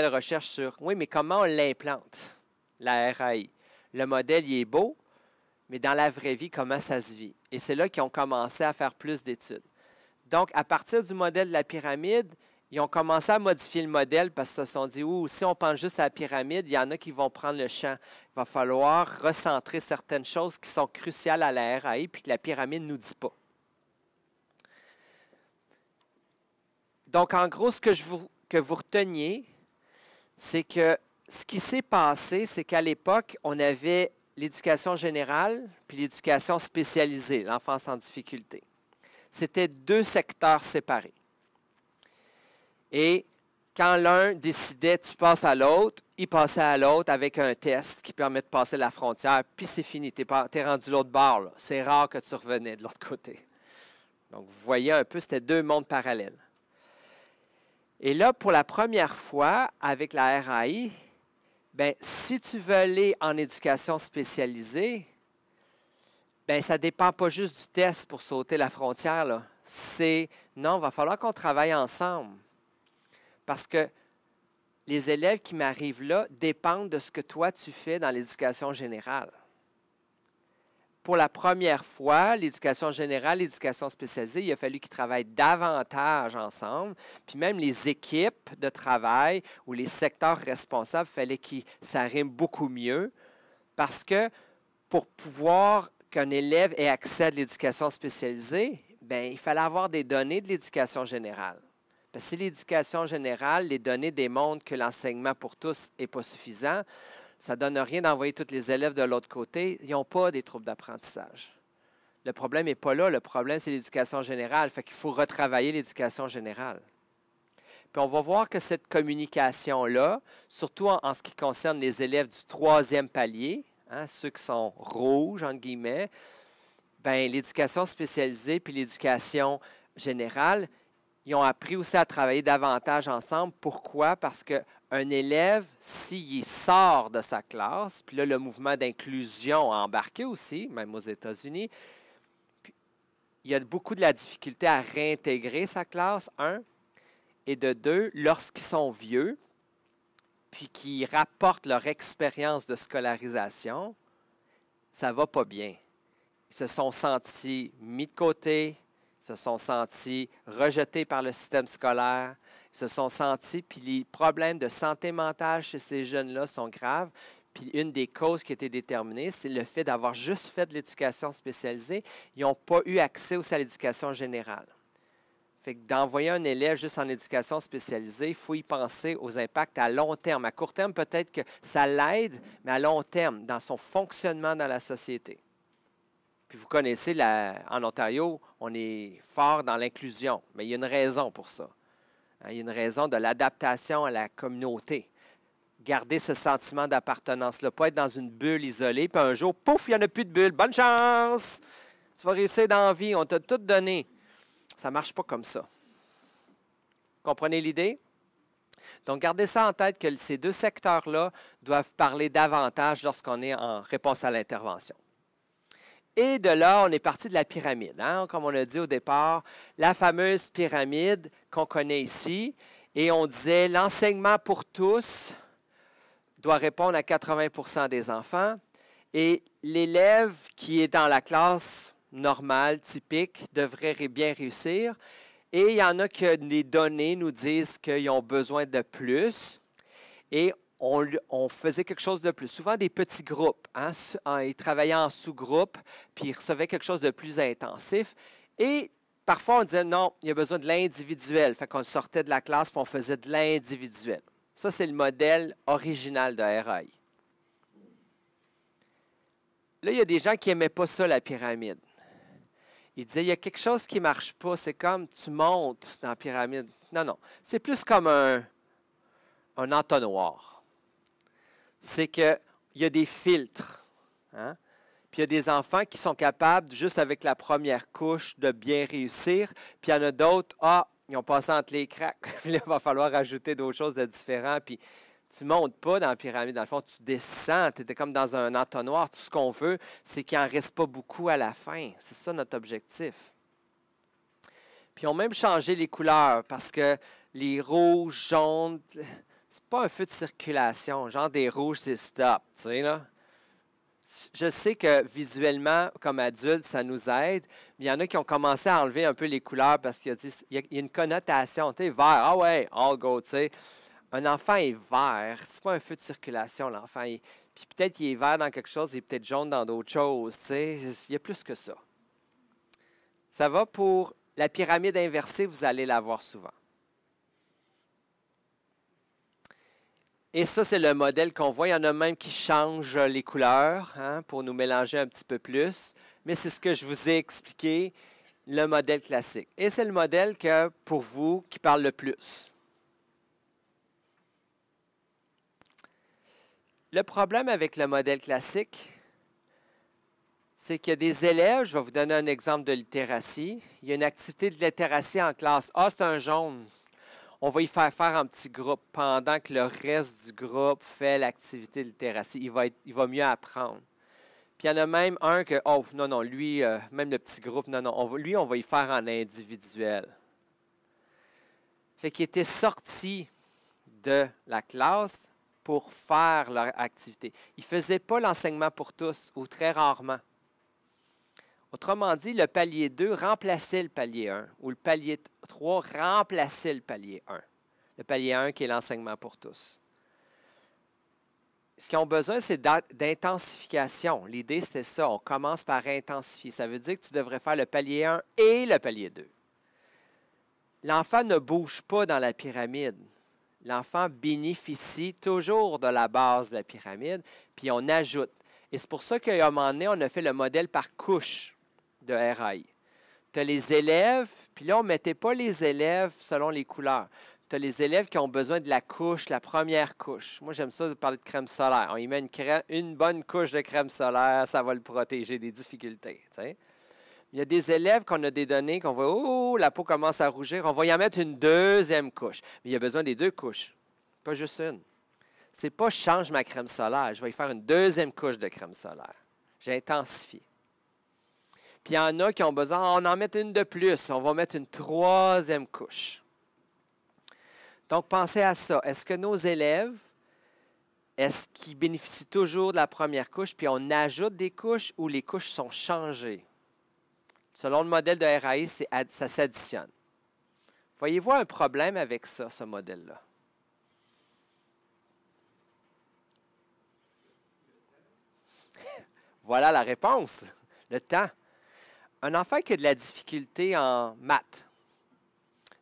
recherche sur oui, mais comment on l'implante, la RAI. Le modèle, il est beau, mais dans la vraie vie, comment ça se vit? Et c'est là qu'ils ont commencé à faire plus d'études. Donc, à partir du modèle de la pyramide, ils ont commencé à modifier le modèle parce qu'ils se sont dit, ou si on pense juste à la pyramide, il y en a qui vont prendre le champ. Il va falloir recentrer certaines choses qui sont cruciales à la RAI puis que la pyramide ne nous dit pas. Donc, en gros, ce que je vous, que vous reteniez, c'est que ce qui s'est passé, c'est qu'à l'époque, on avait l'éducation générale puis l'éducation spécialisée, l'enfance en difficulté. C'était deux secteurs séparés. Et quand l'un décidait tu passes à l'autre, il passait à l'autre avec un test qui permet de passer la frontière, puis c'est fini, tu es, es, rendu l'autre bord. C'est rare que tu revenais de l'autre côté. Donc, vous voyez un peu, c'était deux mondes parallèles. Et là, pour la première fois, avec la RAI, ben, si tu veux aller en éducation spécialisée, ben, ça ne dépend pas juste du test pour sauter la frontière. C'est non, il va falloir qu'on travaille ensemble. Parce que les élèves qui m'arrivent là dépendent de ce que toi tu fais dans l'éducation générale pour la première fois, l'éducation générale, l'éducation spécialisée, il a fallu qu'ils travaillent davantage ensemble. Puis même les équipes de travail ou les secteurs responsables, il fallait qu'ils s'arriment beaucoup mieux parce que pour pouvoir qu'un élève ait accès à l'éducation spécialisée, ben, il fallait avoir des données de l'éducation générale. Parce ben, si l'éducation générale, les données démontrent que l'enseignement pour tous n'est pas suffisant, ça ne donne rien d'envoyer tous les élèves de l'autre côté. Ils n'ont pas des troubles d'apprentissage. Le problème n'est pas là. Le problème, c'est l'éducation générale. Fait qu'il faut retravailler l'éducation générale. Puis on va voir que cette communication-là, surtout en, ce qui concerne les élèves du troisième palier, hein, ceux qui sont rouges, guillemets, ben, l'éducation spécialisée puis l'éducation générale, ils ont appris aussi à travailler davantage ensemble. Pourquoi? Parce que un élève, s'il sort de sa classe, puis là, le mouvement d'inclusion a embarqué aussi, même aux États-Unis, il y a beaucoup de la difficulté à réintégrer sa classe, un. Et de deux, lorsqu'ils sont vieux, puis qu'ils rapportent leur expérience de scolarisation, ça va pas bien. Ils se sont sentis mis de côté, se sont sentis rejetés par le système scolaire, se sont sentis, puis les problèmes de santé mentale chez ces jeunes-là sont graves. Puis une des causes qui était déterminée, c'est le fait d'avoir juste fait de l'éducation spécialisée. Ils n'ont pas eu accès aussi à l'éducation générale. Fait que d'envoyer un élève juste en éducation spécialisée, il faut y penser aux impacts à long terme. À court terme, peut-être que ça l'aide, mais à long terme, dans son fonctionnement dans la société. Puis vous connaissez, en Ontario, on est fort dans l'inclusion, mais il y a une raison pour ça. Hein, il y a une raison de l'adaptation à la communauté. Garder ce sentiment d'appartenance-là, pas être dans une bulle isolée, puis un jour, pouf, il n'y en a plus de bulle. Bonne chance! Tu vas réussir dans la vie, on t'a tout donné. Ça ne marche pas comme ça. Comprenez l'idée? Donc, gardez ça en tête que ces deux secteurs-là doivent parler davantage lorsqu'on est en réponse à l'intervention. Et de là, on est parti de la pyramide, hein. comme on a dit au départ, la fameuse pyramide qu'on connaît ici. Et on disait, l'enseignement pour tous doit répondre à 80 des enfants. Et l'élève qui est dans la classe normale, typique, devrait bien réussir. Et il y en a que les données nous disent qu'ils ont besoin de plus. Et on, faisait quelque chose de plus. Souvent des petits groupes. Hein, ils travaillaient en sous-groupe, puis ils recevaient quelque chose de plus intensif. Et parfois, on disait non, il y a besoin de l'individuel. Fait qu'on sortait de la classe puis on faisait de l'individuel. Ça, c'est le modèle original de RAI. Là, il y a des gens qui n'aimaient pas ça, la pyramide. Ils disaient, il y a quelque chose qui ne marche pas. C'est comme tu montes dans la pyramide. Non, non. C'est plus comme un entonnoir c'est qu'il y a des filtres. Hein. Puis il y a des enfants qui sont capables, juste avec la première couche, de bien réussir. Puis il y en a d'autres, ah, ils ont passé entre les cracks. il va falloir ajouter d'autres choses de différents. Puis tu montes pas dans la pyramide. Dans le fond, tu descends. Tu étais comme dans un entonnoir. Tout ce qu'on veut, c'est qu'il n'en reste pas beaucoup à la fin. C'est ça notre objectif. Puis ils ont même changé les couleurs parce que les rouges, jaunes, c'est pas un feu de circulation, genre des rouges, c'est stop, tu sais, Je sais que visuellement, comme adulte, ça nous aide, mais il y en a qui ont commencé à enlever un peu les couleurs parce qu'il y, a une connotation, tu sais, vert, ah ouais, all go, tu sais. Un enfant est vert, c'est pas un feu de circulation, l'enfant. Puis peut-être qu'il est vert dans quelque chose, il est peut-être jaune dans d'autres choses, tu sais. Il y a plus que ça. Ça va pour la pyramide inversée, vous allez la voir souvent. Et ça, c'est le modèle qu'on voit. Il y en a même qui changent les couleurs hein, pour nous mélanger un petit peu plus. Mais c'est ce que je vous ai expliqué, le modèle classique. Et c'est le modèle que, pour vous, qui parle le plus. Le problème avec le modèle classique, c'est qu'il y a des élèves, je vais vous donner un exemple de littératie. Il y a une activité de littératie en classe. Ah, c'est un jaune on va y faire faire en petit groupe pendant que le reste du groupe fait l'activité de littératie. Il va, il mieux apprendre. Puis il y en a même un que, oh non, non, lui, euh, même le petit groupe, non, non, lui, on va y faire en individuel. Fait qu'il était sorti de la classe pour faire leur activité. Il ne faisait pas l'enseignement pour tous, ou très rarement. Autrement dit, le palier 2 remplaçait le palier 1 ou le palier 3 remplaçait le palier 1. Le palier 1 qui est l'enseignement pour tous. Ce qu'ils ont besoin, c'est d'intensification. L'idée, c'était ça. On commence par intensifier. Ça veut dire que tu devrais faire le palier 1 et le palier 2. L'enfant ne bouge pas dans la pyramide. L'enfant bénéficie toujours de la base de la pyramide, puis on ajoute. Et c'est pour ça qu'à un moment donné, on a fait le modèle par couche de RAI. Tu as les élèves, puis là, on ne mettait pas les élèves selon les couleurs. Tu as les élèves qui ont besoin de la couche, la première couche. Moi, j'aime ça de parler de crème solaire. On y met une, bonne couche de crème solaire, ça va le protéger des difficultés. Il y a des élèves qu'on a des données qu'on voit, oh, la peau commence à rougir, on va y en mettre une deuxième couche. Mais il y a besoin des deux couches, pas juste une. C'est pas change ma crème solaire, je vais y faire une deuxième couche de crème solaire. J'intensifie. Puis il y en a qui ont besoin, ah, on en met une de plus, on va mettre une troisième couche. Donc pensez à ça. Est-ce que nos élèves, est-ce qu'ils bénéficient toujours de la première couche, puis on ajoute des couches ou les couches sont changées? Selon le modèle de RAI, ça s'additionne. Voyez-vous un problème avec ça, ce modèle-là? voilà la réponse, le temps un enfant qui a de la difficulté en maths,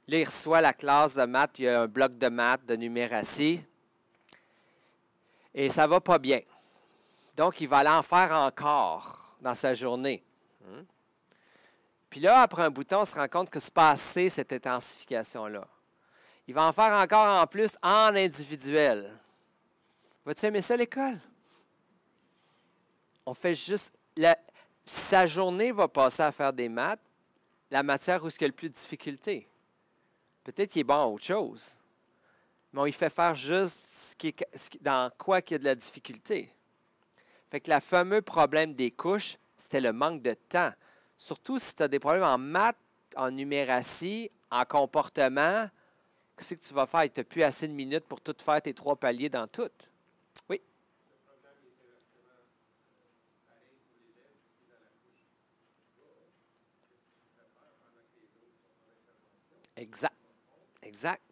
là, il reçoit la classe de maths, il y a un bloc de maths, de numératie, et ça va pas bien. Donc, il va aller en faire encore dans sa journée. Hmm? Puis là, après un bouton, on se rend compte que c'est pas assez cette intensification-là. Il va en faire encore en plus en individuel. Vas-tu aimer ça l'école? On fait juste sa journée va passer à faire des maths, la matière où il a le plus de difficultés. Peut-être qu'il est bon à autre chose, mais on lui fait faire juste ce dans quoi qu'il y a de la difficulté. Fait que le fameux problème des couches, c'était le manque de temps. Surtout si tu as des problèmes en maths, en numératie, en comportement, qu'est-ce que tu vas faire? Tu n'as plus assez de minutes pour tout faire tes trois paliers dans tout. Oui? Exact. Exact.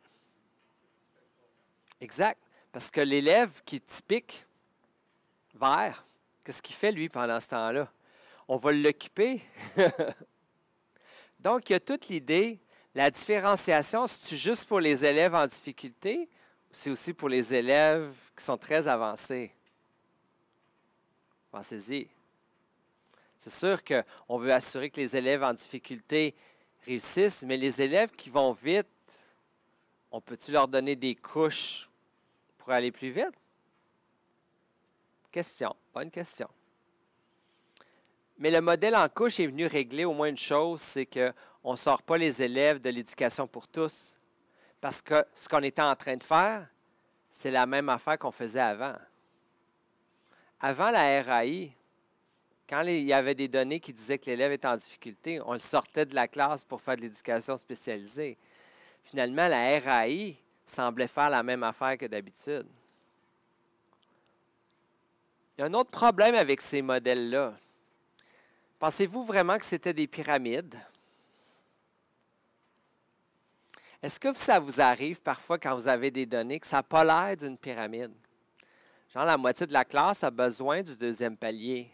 Exact. Parce que l'élève qui est typique, vert, qu'est-ce qu'il fait, lui, pendant ce temps-là? On va l'occuper. Donc, il y a toute l'idée, la différenciation, c'est juste pour les élèves en difficulté ou c'est aussi pour les élèves qui sont très avancés? Pensez-y. C'est sûr qu'on veut assurer que les élèves en difficulté réussissent, mais les élèves qui vont vite, on peut-tu leur donner des couches pour aller plus vite? Question, bonne question. Mais le modèle en couche est venu régler au moins une chose, c'est qu'on ne sort pas les élèves de l'éducation pour tous. Parce que ce qu'on était en train de faire, c'est la même affaire qu'on faisait avant. Avant la RAI, quand il y avait des données qui disaient que l'élève était en difficulté, on le sortait de la classe pour faire de l'éducation spécialisée. Finalement, la RAI semblait faire la même affaire que d'habitude. Il y a un autre problème avec ces modèles-là. Pensez-vous vraiment que c'était des pyramides? Est-ce que ça vous arrive parfois quand vous avez des données que ça n'a pas l'air d'une pyramide? Genre, la moitié de la classe a besoin du deuxième palier.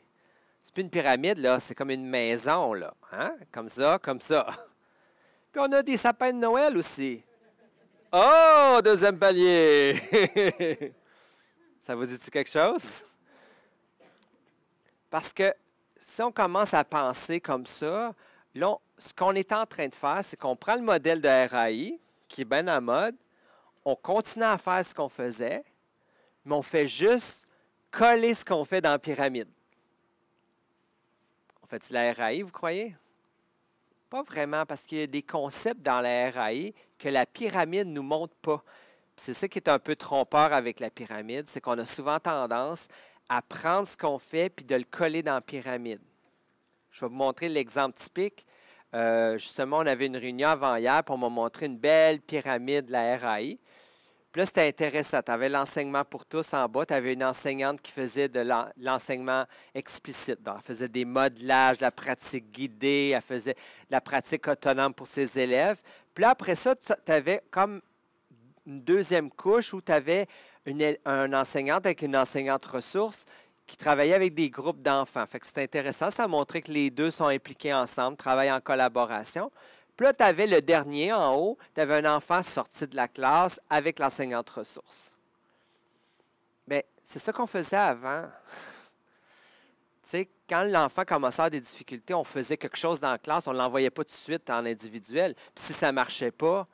C'est plus une pyramide, là, c'est comme une maison, là. Hein? Comme ça, comme ça. Puis on a des sapins de Noël aussi. Oh, deuxième palier! ça vous dit-tu quelque chose? Parce que si on commence à penser comme ça, là, ce qu'on est en train de faire, c'est qu'on prend le modèle de RAI, qui est bien en mode, on continue à faire ce qu'on faisait, mais on fait juste coller ce qu'on fait dans la pyramide la RAI, vous croyez? Pas vraiment, parce qu'il y a des concepts dans la RAI que la pyramide ne nous montre pas. C'est ça qui est un peu trompeur avec la pyramide, c'est qu'on a souvent tendance à prendre ce qu'on fait puis de le coller dans la pyramide. Je vais vous montrer l'exemple typique. Euh, justement, on avait une réunion avant hier, pour on m'a montré une belle pyramide de la RAI. Puis là, c'était intéressant. Tu avais l'enseignement pour tous en bas. Tu avais une enseignante qui faisait de l'enseignement explicite. elle faisait des modelages, la pratique guidée, elle faisait la pratique autonome pour ses élèves. Puis là, après ça, tu avais comme une deuxième couche où tu avais une, un enseignante avec une enseignante ressource qui travaillait avec des groupes d'enfants. Fait que c'est intéressant. Ça a montré que les deux sont impliqués ensemble, travaillent en collaboration. Puis là, tu avais le dernier en haut, tu avais un enfant sorti de la classe avec l'enseignante ressource. Mais ben, c'est ça qu'on faisait avant. tu sais, quand l'enfant commençait à avoir des difficultés, on faisait quelque chose dans la classe, on ne l'envoyait pas tout de suite en individuel. Puis si ça ne marchait pas,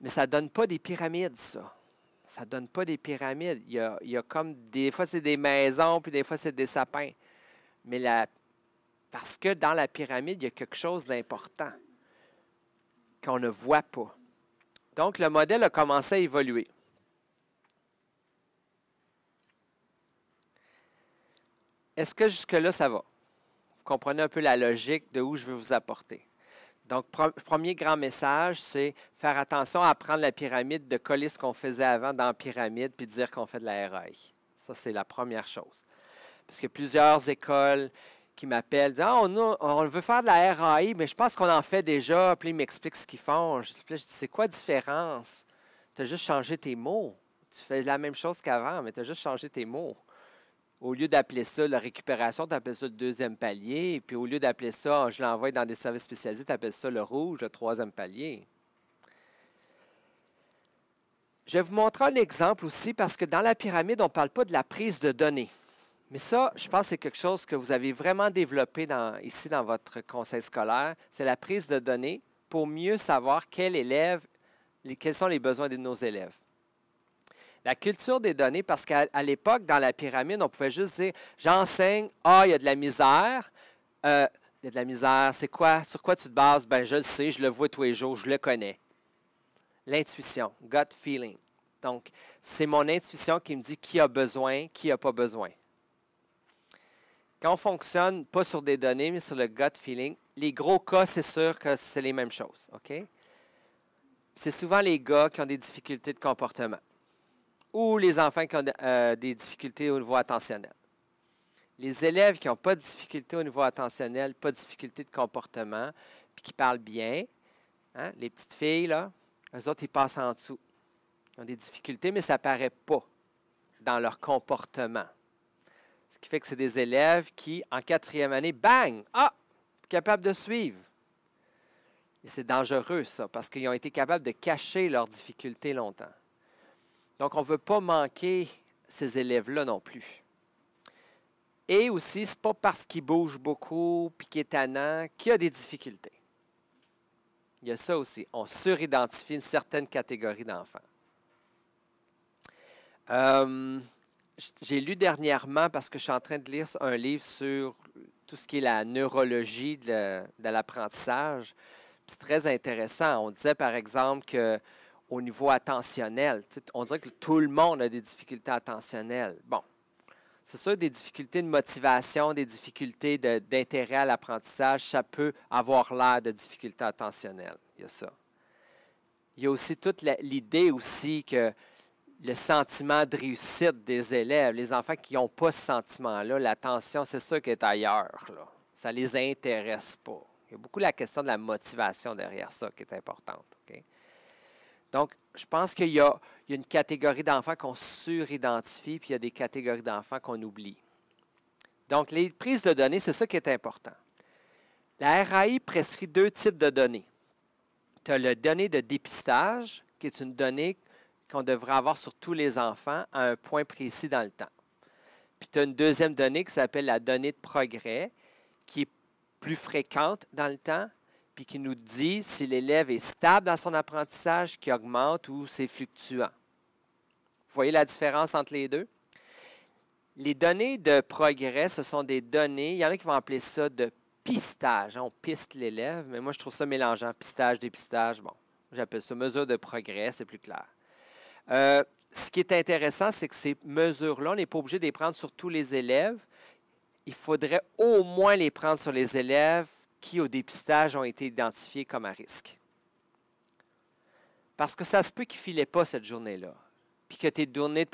mais ça ne donne pas des pyramides, ça. Ça ne donne pas des pyramides. Il y a, il y a comme des fois, c'est des maisons, puis des fois, c'est des sapins. Mais la, parce que dans la pyramide, il y a quelque chose d'important qu'on ne voit pas. Donc, le modèle a commencé à évoluer. Est-ce que jusque-là, ça va? Vous comprenez un peu la logique de où je veux vous apporter. Donc, premier grand message, c'est faire attention à prendre la pyramide, de coller ce qu'on faisait avant dans la pyramide, puis dire qu'on fait de la RAI. Ça, c'est la première chose. Parce que plusieurs écoles, qui m'appelle, disent Ah, on, veut faire de la RAI, mais je pense qu'on en fait déjà. Puis ils m'expliquent ce qu'ils font. Je, lui dis C'est quoi la différence Tu as juste changé tes mots. Tu fais la même chose qu'avant, mais tu as juste changé tes mots. Au lieu d'appeler ça la récupération, tu appelles ça le deuxième palier. Puis au lieu d'appeler ça, ah, je l'envoie dans des services spécialisés, tu appelles ça le rouge, le troisième palier. Je vais vous montrer un exemple aussi parce que dans la pyramide, on ne parle pas de la prise de données. Mais ça, je pense que c'est quelque chose que vous avez vraiment développé ici dans votre conseil scolaire. C'est la prise de données pour mieux savoir quel élève, quels sont les besoins de nos élèves. La culture des données, parce qu'à l'époque, dans la pyramide, on pouvait juste dire j'enseigne, ah, il y a de la misère. Euh, il y a de la misère, c'est quoi? Sur quoi tu te bases? Ben, je le sais, je le vois tous les jours, je le connais. L'intuition, gut feeling. Donc, c'est mon intuition qui me dit qui a besoin, qui n'a pas besoin. Quand on fonctionne pas sur des données, mais sur le gut feeling, les gros cas, c'est sûr que c'est les mêmes choses. OK? C'est souvent les gars qui ont des difficultés de comportement ou les enfants qui ont euh, des difficultés au niveau attentionnel. Les élèves qui n'ont pas de difficultés au niveau attentionnel, pas de difficultés de comportement, puis qui parlent bien, hein, les petites filles, là, eux autres, ils passent en dessous. Ils ont des difficultés, mais ça ne paraît pas dans leur comportement. Ce qui fait que c'est des élèves qui, en quatrième année, bang! Ah! Capables de suivre. Et c'est dangereux, ça, parce qu'ils ont été capables de cacher leurs difficultés longtemps. Donc, on ne veut pas manquer ces élèves-là non plus. Et aussi, ce n'est pas parce qu'ils bougent beaucoup puis qu'ils sont tannants, qu'il a des difficultés. Il y a ça aussi. On suridentifie une certaine catégorie d'enfants. Euh, j'ai lu dernièrement, parce que je suis en train de lire un livre sur tout ce qui est la neurologie de, l'apprentissage. C'est très intéressant. On disait, par exemple, que au niveau attentionnel, on dirait que tout le monde a des difficultés attentionnelles. Bon, c'est sûr, des difficultés de motivation, des difficultés d'intérêt à l'apprentissage, ça peut avoir l'air de difficultés attentionnelles. Il y a ça. Il y a aussi toute l'idée aussi que le sentiment de réussite des élèves. Les enfants qui n'ont pas ce sentiment-là, l'attention, c'est ça qui est ailleurs. Ça ne les intéresse pas. Il y a beaucoup la question de la motivation derrière ça qui est importante. Donc, je pense qu'il y, a une catégorie d'enfants qu'on suridentifie, puis il y a des catégories d'enfants qu'on oublie. Donc, les prises de données, c'est ça qui est important. La RAI prescrit deux types de données. Tu as le donnée de dépistage, qui est une donnée qu'on devrait avoir sur tous les enfants à un point précis dans le temps. Puis tu as une deuxième donnée qui s'appelle la donnée de progrès, qui est plus fréquente dans le temps, puis qui nous dit si l'élève est stable dans son apprentissage, qui augmente ou c'est fluctuant. Vous voyez la différence entre les deux? Les données de progrès, ce sont des données, il y en a qui vont appeler ça de pistage. on piste l'élève, mais moi je trouve ça mélangeant, pistage, dépistage, bon, j'appelle ça mesure de progrès, c'est plus clair. Euh, ce qui est intéressant, c'est que ces mesures-là, on n'est pas obligé de les prendre sur tous les élèves. Il faudrait au moins les prendre sur les élèves qui, au dépistage, ont été identifiés comme à risque. Parce que ça se peut qu'il ne filait pas cette journée-là, puis que tes données de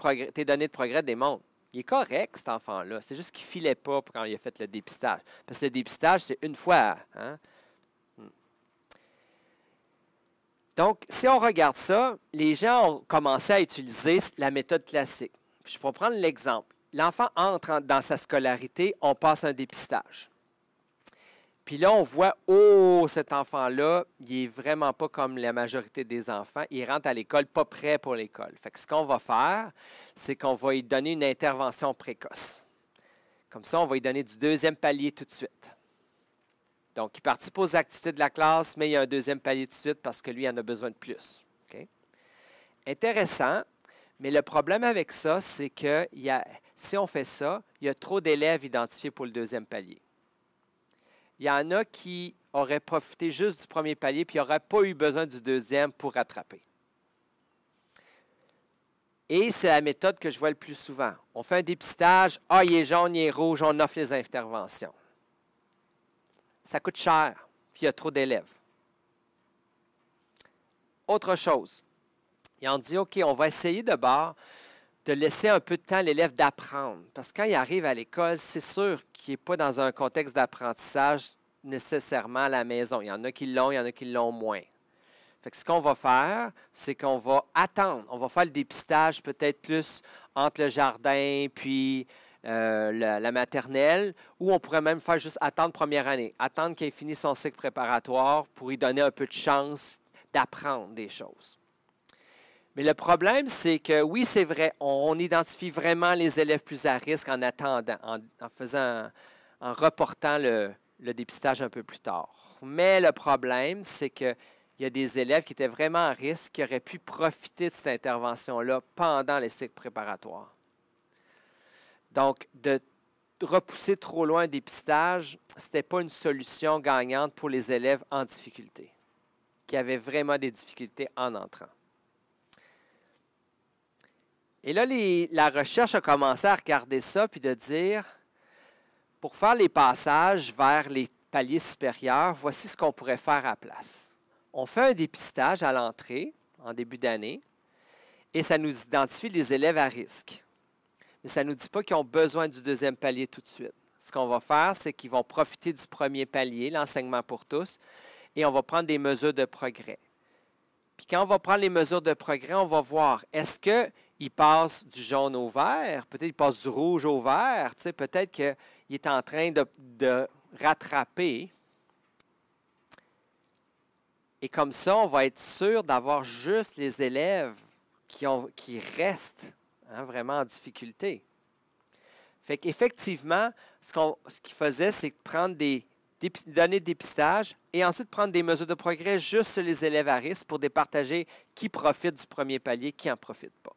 progrès, démontrent. Il est correct, cet enfant-là. C'est juste qu'il ne filait pas quand il a fait le dépistage. Parce que le dépistage, c'est une fois. Hein. Donc, si on regarde ça, les gens ont commencé à utiliser la méthode classique. Je vais prendre l'exemple. L'enfant entre dans sa scolarité, on passe un dépistage. Puis là, on voit, oh, cet enfant-là, il n'est vraiment pas comme la majorité des enfants. Il rentre à l'école pas prêt pour l'école. Fait que ce qu'on va faire, c'est qu'on va lui donner une intervention précoce. Comme ça, on va lui donner du deuxième palier tout de suite. Donc, il participe aux activités de la classe, mais il y a un deuxième palier de suite parce que lui, il en a besoin de plus. Intéressant, mais le problème avec ça, c'est que si on fait ça, il y a trop d'élèves identifiés pour le deuxième palier. Il y en a qui auraient profité juste du premier palier, puis n'auraient pas eu besoin du deuxième pour rattraper. Et c'est la méthode que je vois le plus souvent. On fait un dépistage, ah, il est jaune, il est rouge, on offre les interventions ça coûte cher, puis il y a trop d'élèves. Autre chose, ils ont dit, OK, on va essayer de de laisser un peu de temps à l'élève d'apprendre. Parce que quand il arrive à l'école, c'est sûr qu'il n'est pas dans un contexte d'apprentissage nécessairement à la maison. Il y en a qui l'ont, il y en a qui l'ont moins. Fait que ce qu'on va faire, c'est qu'on va attendre. On va faire le dépistage peut-être plus entre le jardin puis euh, la, maternelle, ou on pourrait même faire juste attendre première année, attendre qu'elle finisse son cycle préparatoire pour y donner un peu de chance d'apprendre des choses. Mais le problème, c'est que oui, c'est vrai, on, identifie vraiment les élèves plus à risque en attendant, en, faisant, en reportant le, dépistage un peu plus tard. Mais le problème, c'est qu'il y a des élèves qui étaient vraiment à risque, qui auraient pu profiter de cette intervention-là pendant les cycles préparatoires. Donc, de repousser trop loin un dépistage, ce n'était pas une solution gagnante pour les élèves en difficulté, qui avaient vraiment des difficultés en entrant. Et là, la recherche a commencé à regarder ça, puis de dire, pour faire les passages vers les paliers supérieurs, voici ce qu'on pourrait faire à place. On fait un dépistage à l'entrée, en début d'année, et ça nous identifie les élèves à risque mais ça ne nous dit pas qu'ils ont besoin du deuxième palier tout de suite. Ce qu'on va faire, c'est qu'ils vont profiter du premier palier, l'enseignement pour tous, et on va prendre des mesures de progrès. Puis quand on va prendre les mesures de progrès, on va voir, est-ce qu'il passe du jaune au vert? Peut-être qu'il passe du rouge au vert. Peut-être qu'il est en train de, rattraper. Et comme ça, on va être sûr d'avoir juste les élèves qui, ont, qui restent Hein, vraiment en difficulté. Fait qu'effectivement, ce, qu ce c'est prendre des, données de dépistage et ensuite prendre des mesures de progrès juste sur les élèves à risque pour départager qui profite du premier palier, qui n'en profite pas.